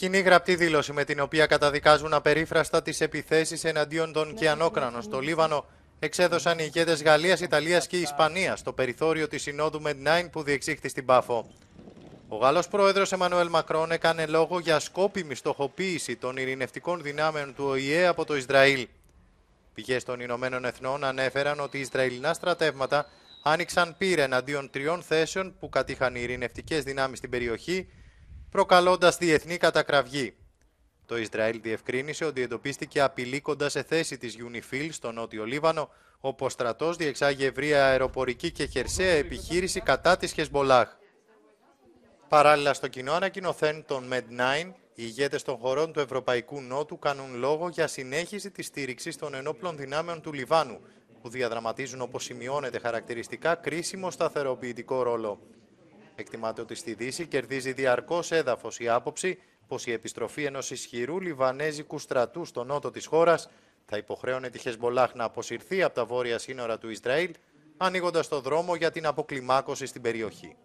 Κοινή γραπτή δήλωση με την οποία καταδικάζουν απερίφραστα τις επιθέσεις εναντίον των ναι, Κιανόκρανων στο ναι, ναι. Λίβανο εξέδωσαν οι ηγέτες Γαλλίας, Ιταλίας και Ισπανίας στο περιθώριο της Συνόδου Med9 που διεξήχθη στην Πάφο. Ο Γάλλος πρόεδρος Εμμανουέλ Μακρόν έκανε λόγο για σκόπιμη στοχοποίηση των ειρηνευτικών δυνάμεων του ΟΗΕ από το Ισραήλ. Πηγές των Ηνωμένων Εθνών ανέφεραν ότι οι Ισραηλινά στρατεύματα άνοιξαν πύρα εναντίον τριών θέσεων που κατήχαν οι ειρηνευτικές δυνάμεις στην περιοχή προκαλώντας διεθνή κατακραυγή. Το Ισραήλ διευκρίνησε ότι εντοπίστηκε απειλή κοντά σε θέση της UNIFIL στο νότιο Λίβανο, όπου ο στρατός διεξάγει ευρεία αεροπορική και χερσαία επιχείρηση κατά της Χεσμολάχ. Παράλληλα στο κοινό ανακοινωθέν των Med9, οι ηγέτες των χωρών του Ευρωπαϊκού Νότου κάνουν λόγο για συνέχιση της στήριξης των ενόπλων δυνάμεων του Λιβάνου, που διαδραματίζουν όπως σημειώνεται χαρακτηριστικά κρίσιμο σταθεροποιητικό ρόλο. Εκτιμάται ότι στη Δύση κερδίζει διαρκώς έδαφος η άποψη πως η επιστροφή ενός ισχυρού Λιβανέζικου στρατού στο νότο της χώρας θα υποχρέωνε τη Χεσμολάχ να αποσυρθεί από τα βόρεια σύνορα του Ισραήλ, ανοίγοντας το δρόμο για την αποκλιμάκωση στην περιοχή.